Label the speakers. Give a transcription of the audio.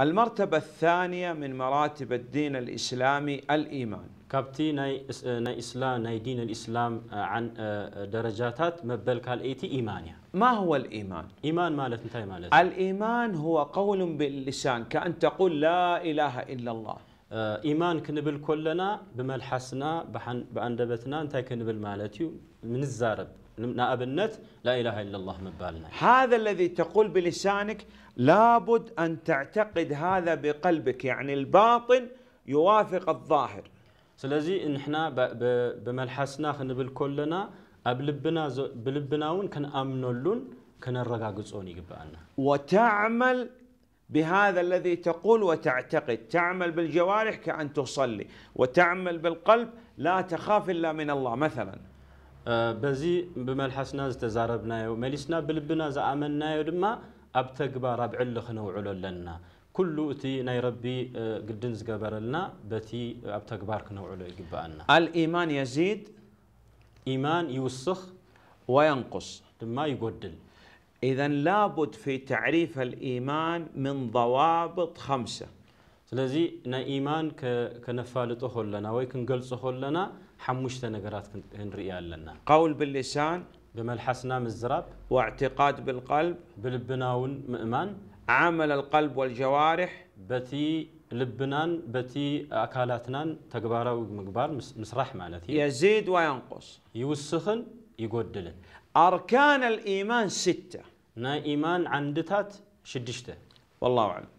Speaker 1: المرتبة الثانية من مراتب الدين الإسلامي الإيمان ناي آه، ناي إسلام ناي دين الإسلام آه، عن መበል آه، مبلك الأيتي إيمانية. يعني. ما هو الإيمان؟ إيمان مالت انتهي مالت الإيمان هو قول باللسان كأن تقول لا إله إلا الله إيمان كنبل كلنا بملحسنا بأندبتنا نتاي كنبل مالتي من الزارب اله الا الله من بالنا
Speaker 2: هذا الذي تقول بلسانك لابد
Speaker 1: أن تعتقد هذا بقلبك يعني الباطن يوافق الظاهر ስለዚህ ንሕና ብመልሓስና ክንብል ከለና بلبنا ልብና كن امنولون كن ክነረጋግፆን يغبانا
Speaker 2: وتعمل بهذا الذي تقول وتعتقد تعمل بالجوارح كأن تصلي وتعمل
Speaker 1: بالقلب لا تخاف إلا من الله مثلا بزي بملحسنا زتزاربنا وملسنا بلبنا زعملنا ودما أبتكبر بعلخنا وعلولنا كل أتي ناي قدنز قبر لنا بتي أبتكبركنا وعلو يقبعنا الإيمان يزيد إيمان يوسخ وينقص ما يقدل إذا لابد في تعريف الإيمان من ضوابط خمسة سلزي نا إيمان ስለዚ ናይ ኢማን ከነፋልጦ ከለና ወይ ክንገልፆ ከለና ሓሙሽተ ነገራት ክንርኢ ኣለና ቀውል ብልሳን بملحسنا مزراب واعتقاد بالقلب بالبناون مؤمن عمل القلب والجوارح بتي لبنان بتي أكالاتنا تكبارا ومقبار مسرح مالتي يزيد وينقص يوسخن يقدلن أركان الإيمان ستة نا إيمان عندتات شدشته والله أعلم